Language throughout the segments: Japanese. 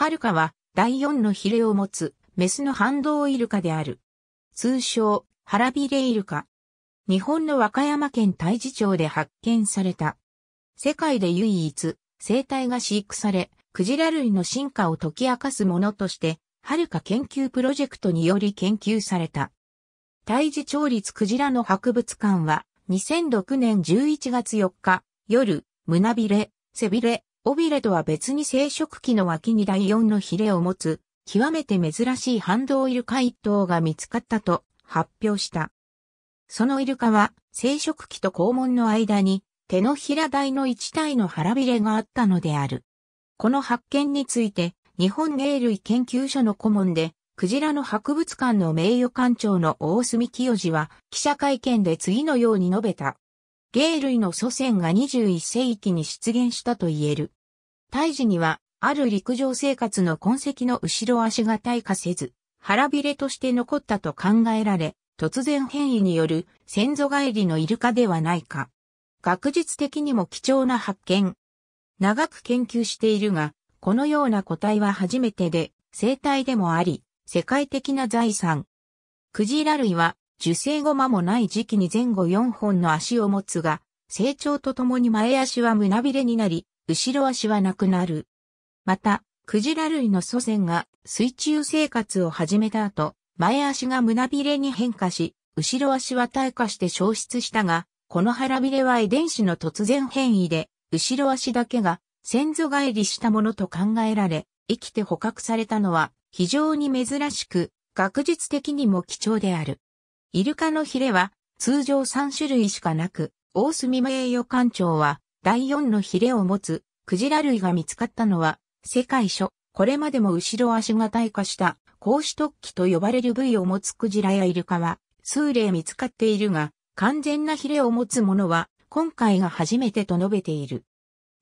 ハルカは第四のヒレを持つメスの反動イルカである。通称、ハラビレイルカ。日本の和歌山県大地町で発見された。世界で唯一、生態が飼育され、クジラ類の進化を解き明かすものとして、はるか研究プロジェクトにより研究された。胎児町立クジラの博物館は、2006年11月4日、夜、胸びれ、背びれ、尾びれとは別に生殖器の脇に第4のヒレを持つ、極めて珍しいハンドウイルカ一頭が見つかったと発表した。そのイルカは生殖器と肛門の間に手のひら台の一体の腹びれがあったのである。この発見について日本芸類研究所の顧問でクジラの博物館の名誉館長の大隅清治は記者会見で次のように述べた。芸類の祖先が21世紀に出現したと言える。胎児には、ある陸上生活の痕跡の後ろ足が退化せず、腹びれとして残ったと考えられ、突然変異による先祖返りのイルカではないか。学術的にも貴重な発見。長く研究しているが、このような個体は初めてで、生態でもあり、世界的な財産。クジラ類は受精後間もない時期に前後4本の足を持つが、成長とともに前足は胸びれになり、後ろ足はなくなる。また、クジラ類の祖先が水中生活を始めた後、前足が胸びれに変化し、後ろ足は退化して消失したが、この腹びれは遺伝子の突然変異で、後ろ足だけが先祖返りしたものと考えられ、生きて捕獲されたのは非常に珍しく、学術的にも貴重である。イルカのヒレは通常3種類しかなく、大隅名誉館長は第4のヒレを持つクジラ類が見つかったのは世界初、これまでも後ろ足が退化した格子突起と呼ばれる部位を持つクジラやイルカは数例見つかっているが、完全なヒレを持つものは今回が初めてと述べている。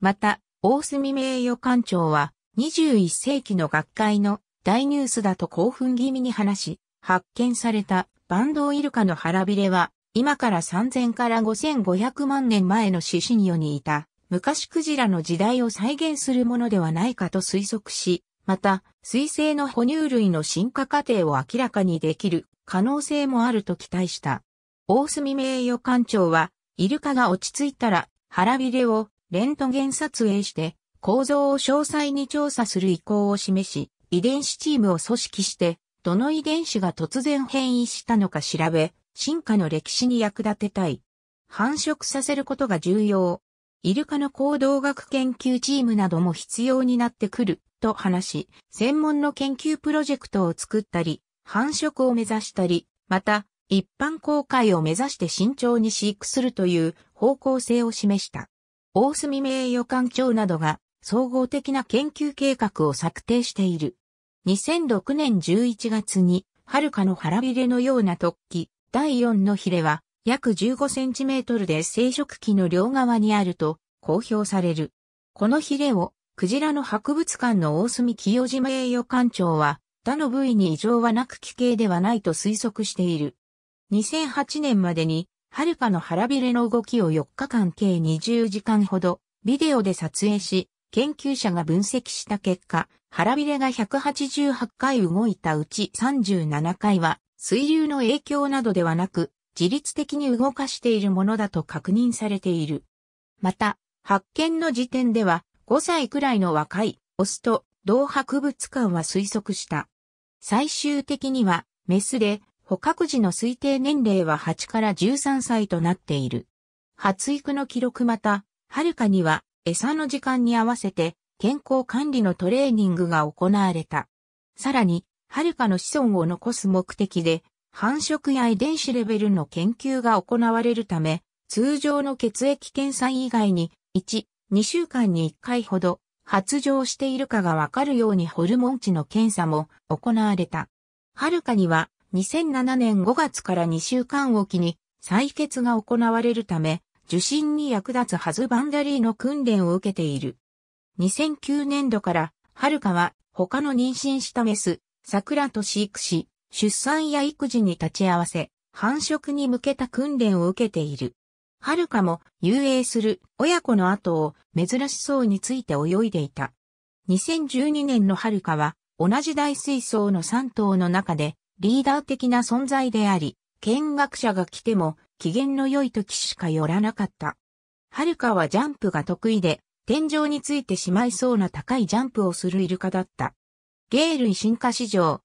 また、大隅名誉館長は21世紀の学会の大ニュースだと興奮気味に話し、発見されたバンドウイルカの腹びれは、今から3000から5500万年前の獅子によにいた、昔クジラの時代を再現するものではないかと推測し、また、水星の哺乳類の進化過程を明らかにできる可能性もあると期待した。大隅名誉館長は、イルカが落ち着いたら、腹びれをレントゲン撮影して、構造を詳細に調査する意向を示し、遺伝子チームを組織して、どの遺伝子が突然変異したのか調べ、進化の歴史に役立てたい。繁殖させることが重要。イルカの行動学研究チームなども必要になってくる、と話し、専門の研究プロジェクトを作ったり、繁殖を目指したり、また、一般公開を目指して慎重に飼育するという方向性を示した。大隅名誉館長などが総合的な研究計画を策定している。2006年11月に、はるかの腹びれのような突起、第4のヒレは、約15センチメートルで生殖器の両側にあると公表される。このヒレを、クジラの博物館の大隅清島栄誉館長は、他の部位に異常はなく奇形ではないと推測している。2008年までに、はるかの腹びれの動きを4日間計20時間ほど、ビデオで撮影し、研究者が分析した結果、腹びれが188回動いたうち37回は水流の影響などではなく自律的に動かしているものだと確認されている。また、発見の時点では5歳くらいの若いオスと同博物館は推測した。最終的にはメスで捕獲時の推定年齢は8から13歳となっている。発育の記録また、はるかには餌の時間に合わせて健康管理のトレーニングが行われた。さらに、遥かの子孫を残す目的で、繁殖や遺伝子レベルの研究が行われるため、通常の血液検査以外に、1、2週間に1回ほど、発情しているかがわかるようにホルモン値の検査も行われた。遥かには、2007年5月から2週間おきに採血が行われるため、受診に役立つはずバンダリーの訓練を受けている。2009年度から、はるかは他の妊娠したメス、桜と飼育し、出産や育児に立ち会わせ、繁殖に向けた訓練を受けている。はるかも遊泳する親子の後を珍しそうについて泳いでいた。2012年のはるかは同じ大水槽の3頭の中でリーダー的な存在であり、見学者が来ても機嫌の良い時しか寄らなかった。はるかはジャンプが得意で、天井についてしまいそうな高いジャンプをするイルカだった。芸類進化史上、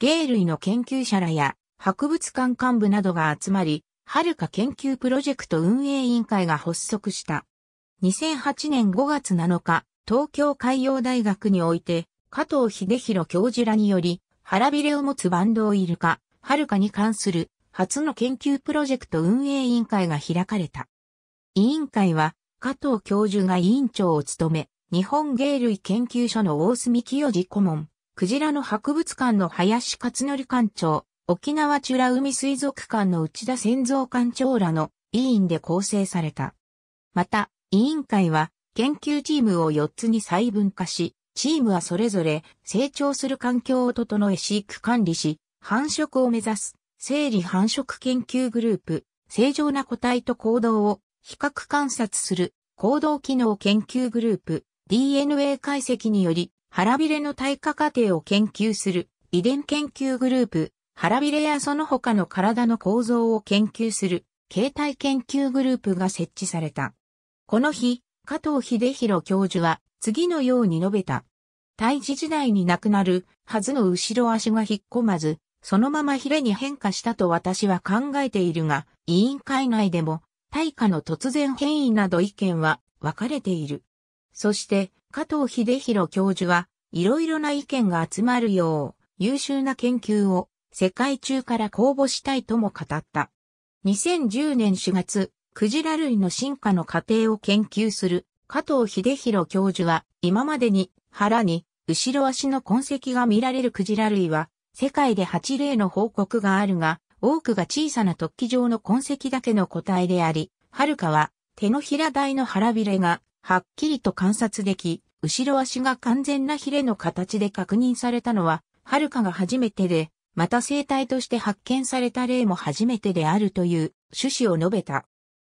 芸類の研究者らや博物館幹部などが集まり、はるか研究プロジェクト運営委員会が発足した。2008年5月7日、東京海洋大学において、加藤秀弘教授らにより、腹びれを持つバンドをイルカ、はるかに関する初の研究プロジェクト運営委員会が開かれた。委員会は、加藤教授が委員長を務め、日本芸類研究所の大隅清治顧問、クジラの博物館の林勝則館長、沖縄ュラ海水族館の内田先蔵館長らの委員で構成された。また、委員会は研究チームを4つに細分化し、チームはそれぞれ成長する環境を整え飼育管理し、繁殖を目指す生理繁殖研究グループ、正常な個体と行動を比較観察する行動機能研究グループ、DNA 解析により腹びれの退化過程を研究する遺伝研究グループ、腹びれやその他の体の構造を研究する形態研究グループが設置された。この日、加藤秀弘教授は次のように述べた。胎児時代に亡くなるはずの後ろ足が引っ込まず、そのままヒレに変化したと私は考えているが、委員会内でも、対価の突然変異など意見は分かれている。そして、加藤秀弘教授は、いろいろな意見が集まるよう、優秀な研究を世界中から公募したいとも語った。2010年4月、クジラ類の進化の過程を研究する加藤秀弘教授は、今までに腹に後ろ足の痕跡が見られるクジラ類は世界で8例の報告があるが、多くが小さな突起状の痕跡だけの個体であり、はるかは手のひら大の腹びれがはっきりと観察でき、後ろ足が完全なヒレの形で確認されたのは、はるかが初めてで、また生態として発見された例も初めてであるという趣旨を述べた。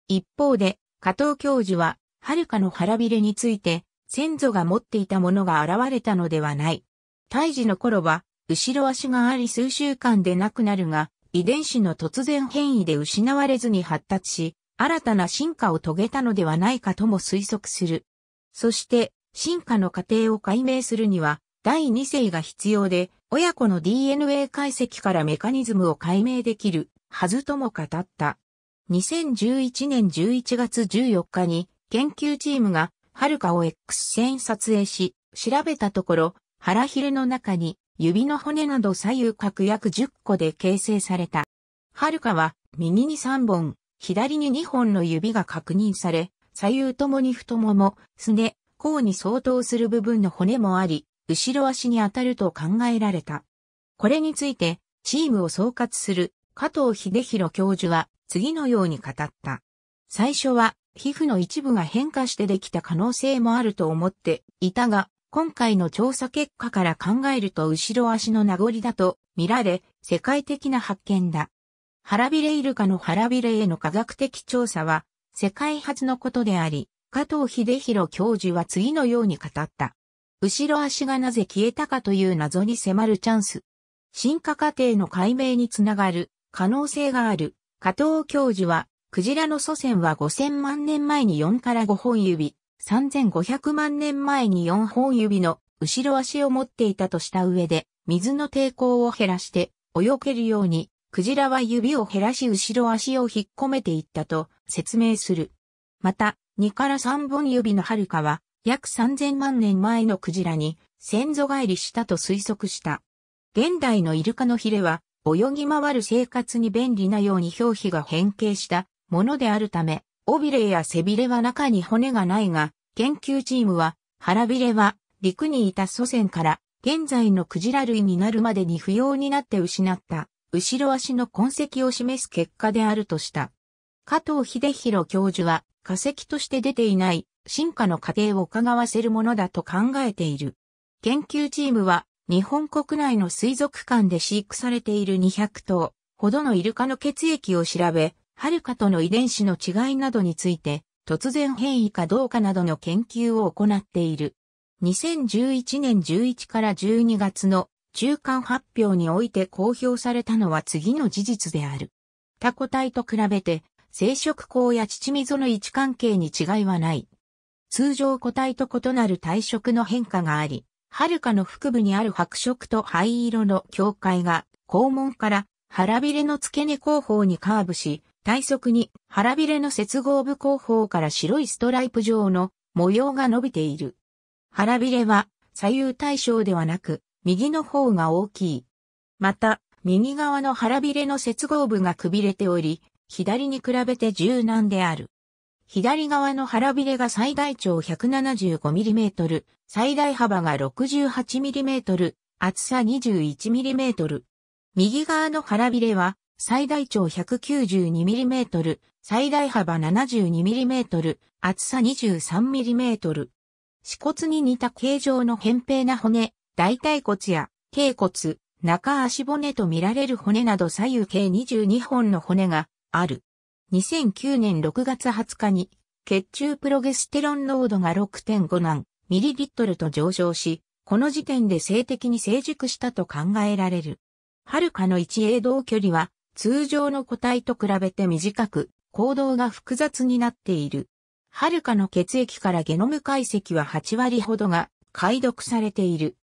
一方で、加藤教授は、はるかの腹びれについて、先祖が持っていたものが現れたのではない。胎児の頃は、後ろ足があり数週間でなくなるが、遺伝子の突然変異で失われずに発達し、新たな進化を遂げたのではないかとも推測する。そして、進化の過程を解明するには、第2世が必要で、親子の DNA 解析からメカニズムを解明できるはずとも語った。2011年11月14日に研究チームがはるかを X 線撮影し、調べたところ、腹ひれの中に指の骨など左右各約10個で形成された。はるかは右に3本、左に2本の指が確認され、左右ともに太もも、すね、甲に相当する部分の骨もあり、後ろ足に当たると考えられた。これについて、チームを総括する加藤秀弘教授は次のように語った。最初は皮膚の一部が変化してできた可能性もあると思っていたが、今回の調査結果から考えると後ろ足の名残だと見られ、世界的な発見だ。腹びれイルカの腹びれへの科学的調査は、世界初のことであり、加藤秀弘教授は次のように語った。後ろ足がなぜ消えたかという謎に迫るチャンス。進化過程の解明につながる可能性がある。加藤教授は、クジラの祖先は5000万年前に4から5本指、3500万年前に4本指の後ろ足を持っていたとした上で、水の抵抗を減らして泳げるように、クジラは指を減らし後ろ足を引っ込めていったと説明する。また、2から3本指の遥かは、約3000万年前のクジラに先祖返りしたと推測した。現代のイルカのヒレは、泳ぎ回る生活に便利なように表皮が変形したものであるため、尾びれや背びれは中に骨がないが、研究チームは、腹びれは陸にいた祖先から現在のクジラ類になるまでに不要になって失った後ろ足の痕跡を示す結果であるとした。加藤秀弘教授は化石として出ていない進化の過程を伺わせるものだと考えている。研究チームは日本国内の水族館で飼育されている200頭ほどのイルカの血液を調べ、はるかとの遺伝子の違いなどについて、突然変異かどうかなどの研究を行っている。2011年11から12月の中間発表において公表されたのは次の事実である。他個体と比べて、生殖口や乳溝の位置関係に違いはない。通常個体と異なる体色の変化があり、はるかの腹部にある白色と灰色の境界が、肛門から腹びれの付け根後方にカーブし、体側に腹びれの接合部後方から白いストライプ状の模様が伸びている。腹びれは左右対称ではなく、右の方が大きい。また、右側の腹びれの接合部がくびれており、左に比べて柔軟である。左側の腹びれが最大長 175mm、最大幅が 68mm、厚さ 21mm。右側の腹びれは最大長 192mm、最大幅 72mm、厚さ 23mm。死骨に似た形状の扁平な骨、大腿骨や、頸骨、中足骨と見られる骨など左右計22本の骨がある。2009年6月20日に血中プロゲステロン濃度が6.5何ミリリットルと上昇し、この時点で性的に成熟したと考えられる。はるかの一英道距離は通常の個体と比べて短く、行動が複雑になっている。はるかの血液からゲノム解析は8割ほどが解読されている。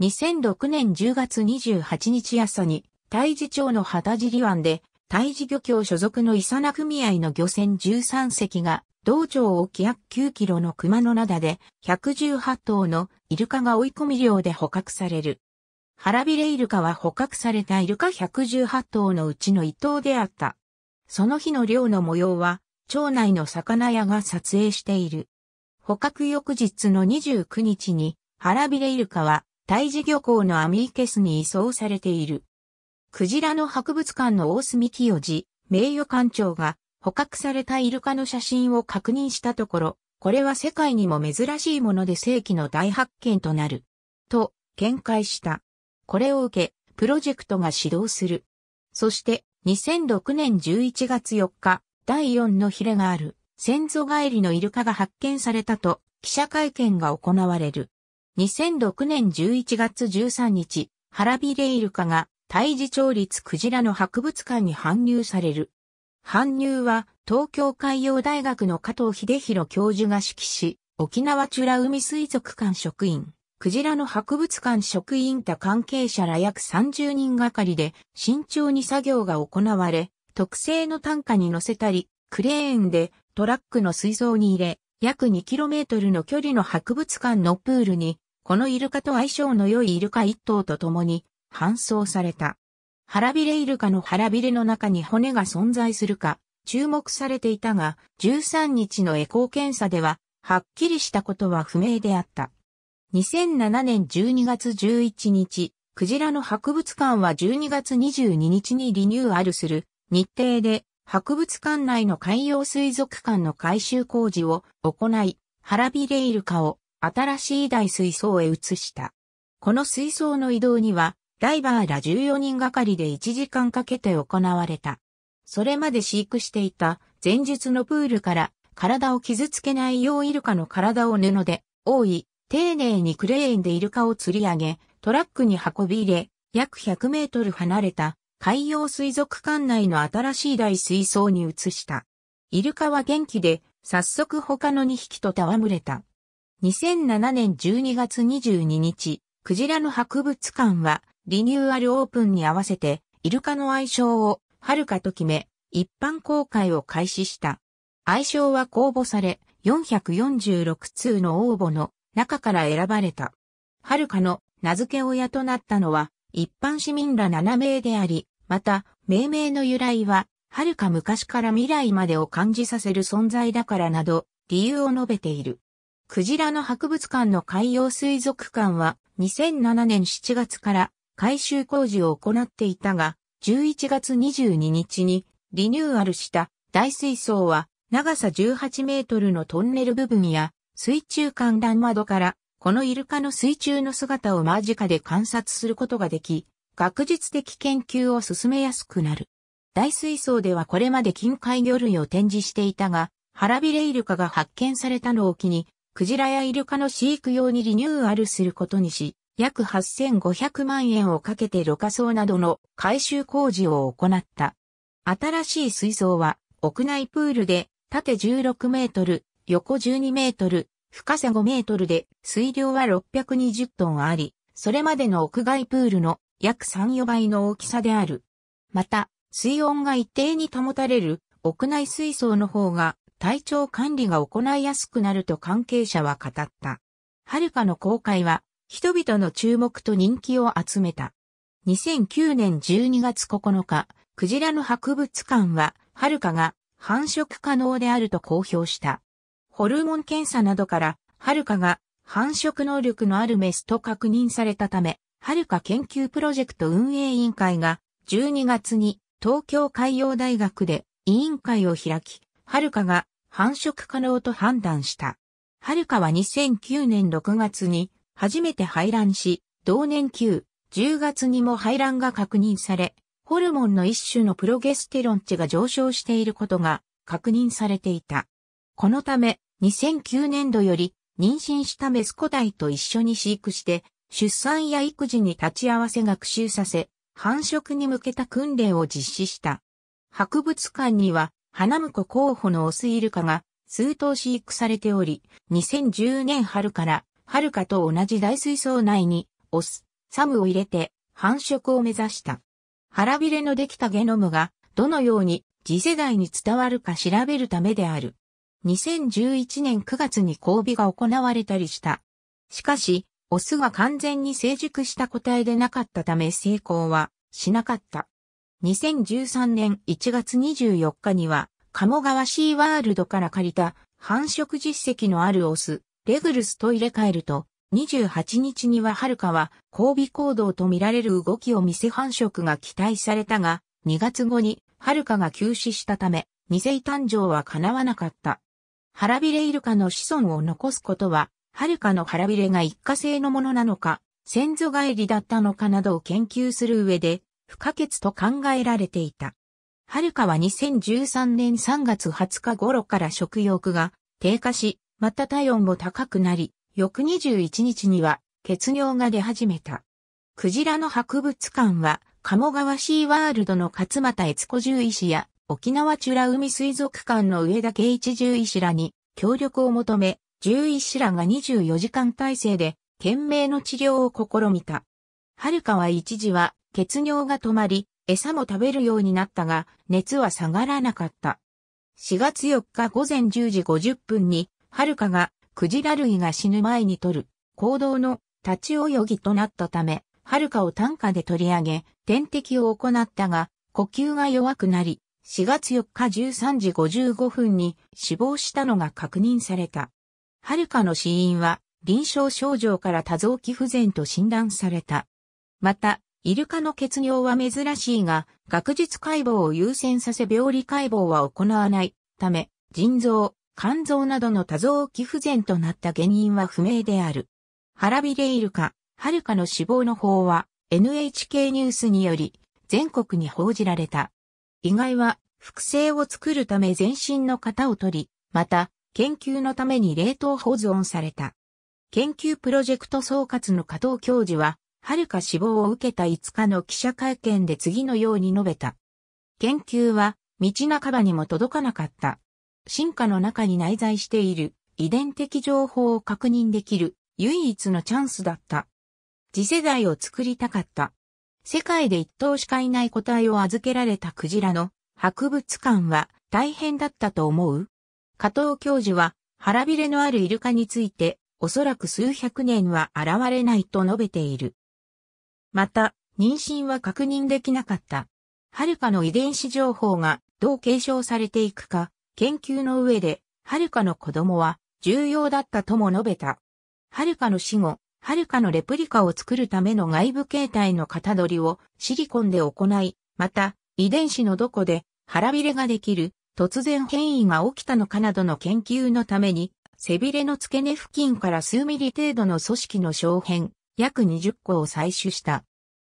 2006年10月28日朝に、大治町の旗尻湾で、大治漁協所属のイサナ組合の漁船13隻が、道町沖約9キロの熊野灘で、118頭のイルカが追い込み漁で捕獲される。ハラビレイルカは捕獲されたイルカ118頭のうちの一頭であった。その日の漁の模様は、町内の魚屋が撮影している。捕獲翌日の29日に、ハラビレイルカは、大事漁港のアミーケスに移送されている。クジラの博物館の大隅清治、名誉館長が、捕獲されたイルカの写真を確認したところ、これは世界にも珍しいもので世紀の大発見となる。と、見解した。これを受け、プロジェクトが始動する。そして、2006年11月4日、第4のヒレがある、先祖帰りのイルカが発見されたと、記者会見が行われる。2006年11月13日、ラビレイルカが、胎児調律クジラの博物館に搬入される。搬入は、東京海洋大学の加藤秀弘教授が指揮し、沖縄チュラ海水族館職員。クジラの博物館職員た関係者ら約30人がかりで慎重に作業が行われ、特製の担架に乗せたり、クレーンでトラックの水槽に入れ、約 2km の距離の博物館のプールに、このイルカと相性の良いイルカ1頭と共に搬送された。腹びれイルカの腹びれの中に骨が存在するか注目されていたが、13日のエコー検査では、はっきりしたことは不明であった。2007年12月11日、クジラの博物館は12月22日にリニューアルする日程で博物館内の海洋水族館の改修工事を行い、ハラビレイルカを新しい大水槽へ移した。この水槽の移動にはダイバーら14人がかりで1時間かけて行われた。それまで飼育していた前述のプールから体を傷つけないようイルカの体を布で覆い、丁寧にクレーンでイルカを釣り上げ、トラックに運び入れ、約100メートル離れた海洋水族館内の新しい大水槽に移した。イルカは元気で、早速他の2匹と戯れた。2007年12月22日、クジラの博物館はリニューアルオープンに合わせて、イルカの愛称をはるかと決め、一般公開を開始した。愛称は公募され、446通の応募の中から選ばれた。はるかの名付け親となったのは、一般市民ら7名であり、また、命名の由来は、はるか昔から未来までを感じさせる存在だからなど、理由を述べている。クジラの博物館の海洋水族館は、2007年7月から改修工事を行っていたが、11月22日にリニューアルした大水槽は、長さ18メートルのトンネル部分や、水中観覧窓から、このイルカの水中の姿を間近で観察することができ、学術的研究を進めやすくなる。大水槽ではこれまで近海魚類を展示していたが、腹びれイルカが発見されたのを機に、クジラやイルカの飼育用にリニューアルすることにし、約8500万円をかけてろ過槽などの改修工事を行った。新しい水槽は屋内プールで縦16メートル、横12メートル、深さ5メートルで、水量は620トンあり、それまでの屋外プールの約3、4倍の大きさである。また、水温が一定に保たれる屋内水槽の方が体調管理が行いやすくなると関係者は語った。はるかの公開は人々の注目と人気を集めた。2009年12月9日、クジラの博物館は、はるかが繁殖可能であると公表した。ホルモン検査などから、はるかが繁殖能力のあるメスと確認されたため、はるか研究プロジェクト運営委員会が12月に東京海洋大学で委員会を開き、はるかが繁殖可能と判断した。はるかは2009年6月に初めて排卵し、同年9、10月にも排卵が確認され、ホルモンの一種のプロゲステロン値が上昇していることが確認されていた。このため、2009年度より妊娠したメス個体と一緒に飼育して、出産や育児に立ち合わせ学習させ、繁殖に向けた訓練を実施した。博物館には、花婿候補のオスイルカが数頭飼育されており、2010年春から、はるかと同じ大水槽内に、オス、サムを入れて繁殖を目指した。腹びれのできたゲノムが、どのように次世代に伝わるか調べるためである。2011年9月に交尾が行われたりした。しかし、オスが完全に成熟した個体でなかったため成功はしなかった。2013年1月24日には、鴨川シーワールドから借りた繁殖実績のあるオス、レグルスと入れ替えると、28日には遥かは交尾行動とみられる動きを見せ繁殖が期待されたが、2月後にはるかが休止したため、未生誕生は叶わなかった。腹びれイルカの子孫を残すことは、はるかの腹びれが一過性のものなのか、先祖返りだったのかなどを研究する上で、不可欠と考えられていた。はるかは2013年3月20日頃から食欲が低下し、また体温も高くなり、翌21日には血尿が出始めた。クジラの博物館は、鴨川シーワールドの勝又悦子獣医師や沖縄ュラ海水族館の上田圭一獣医師らに協力を求め、獣医師らが24時間体制で懸命の治療を試みた。はるかは一時は血尿が止まり、餌も食べるようになったが、熱は下がらなかった。4月4日午前10時50分に、はるかがクジラ類が死ぬ前に取る行動の立ち泳ぎとなったため、はるかを担架で取り上げ、点滴を行ったが、呼吸が弱くなり、4月4日13時55分に死亡したのが確認された。はるかの死因は臨床症状から多臓器不全と診断された。また、イルカの血尿は珍しいが、学術解剖を優先させ病理解剖は行わないため、腎臓、肝臓などの多臓器不全となった原因は不明である。ハラビレイルカ、はるかの死亡の方は NHK ニュースにより全国に報じられた。意外は、複製を作るため全身の型を取り、また、研究のために冷凍保存された。研究プロジェクト総括の加藤教授は、遥か死亡を受けた5日の記者会見で次のように述べた。研究は、道半ばにも届かなかった。進化の中に内在している、遺伝的情報を確認できる、唯一のチャンスだった。次世代を作りたかった。世界で一頭しかいない個体を預けられたクジラの博物館は大変だったと思う加藤教授は腹びれのあるイルカについておそらく数百年は現れないと述べている。また、妊娠は確認できなかった。はるかの遺伝子情報がどう継承されていくか、研究の上で、はるかの子供は重要だったとも述べた。はるかの死後、はるかのレプリカを作るための外部形態の型取りをシリコンで行い、また、遺伝子のどこで腹びれができる、突然変異が起きたのかなどの研究のために、背びれの付け根付近から数ミリ程度の組織の小片、約20個を採取した。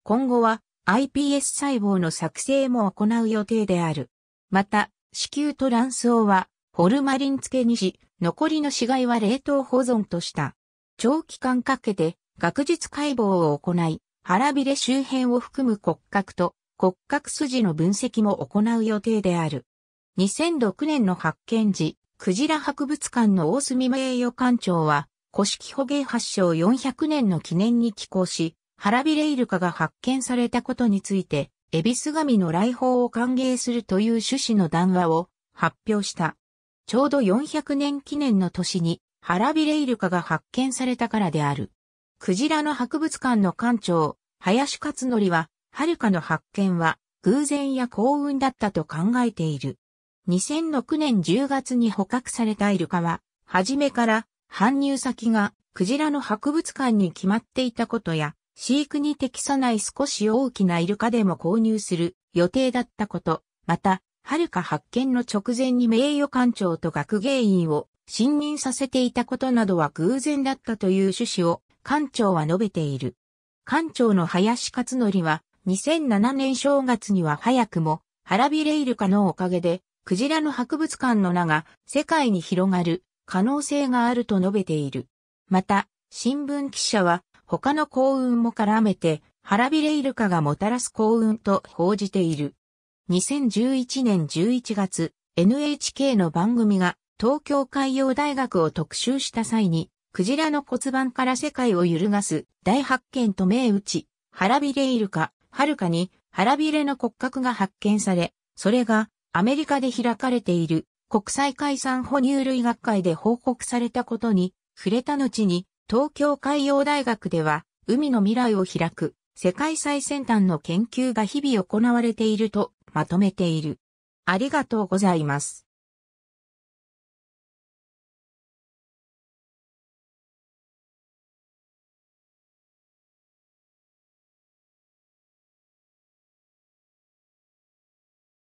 今後は iPS 細胞の作成も行う予定である。また、子宮と卵巣はホルマリン付けにし、残りの死骸は冷凍保存とした。長期間かけて学術解剖を行い、腹びれ周辺を含む骨格と骨格筋の分析も行う予定である。2006年の発見時、クジラ博物館の大隅名誉館長は、古式捕鯨発祥400年の記念に寄港し、腹びれイルカが発見されたことについて、エビス神の来訪を歓迎するという趣旨の談話を発表した。ちょうど400年記念の年にハラビレイルカが発見されたからである。クジラの博物館の館長、林勝則は、はるかの発見は偶然や幸運だったと考えている。2006年10月に捕獲されたイルカは、初めから搬入先がクジラの博物館に決まっていたことや、飼育に適さない少し大きなイルカでも購入する予定だったこと、また、はるか発見の直前に名誉館長と学芸員を信任させていたことなどは偶然だったという趣旨を館長は述べている。館長の林勝則は2007年正月には早くもハラビレイルカのおかげでクジラの博物館の名が世界に広がる可能性があると述べている。また、新聞記者は他の幸運も絡めてハラビレイルカがもたらす幸運と報じている。2011年11月、NHK の番組が東京海洋大学を特集した際に、クジラの骨盤から世界を揺るがす大発見と銘打ち、腹びれイルカ、はるかに腹びれの骨格が発見され、それがアメリカで開かれている国際海産哺乳類学会で報告されたことに触れた後に東京海洋大学では海の未来を開く世界最先端の研究が日々行われているとまとめている。ありがとうございます。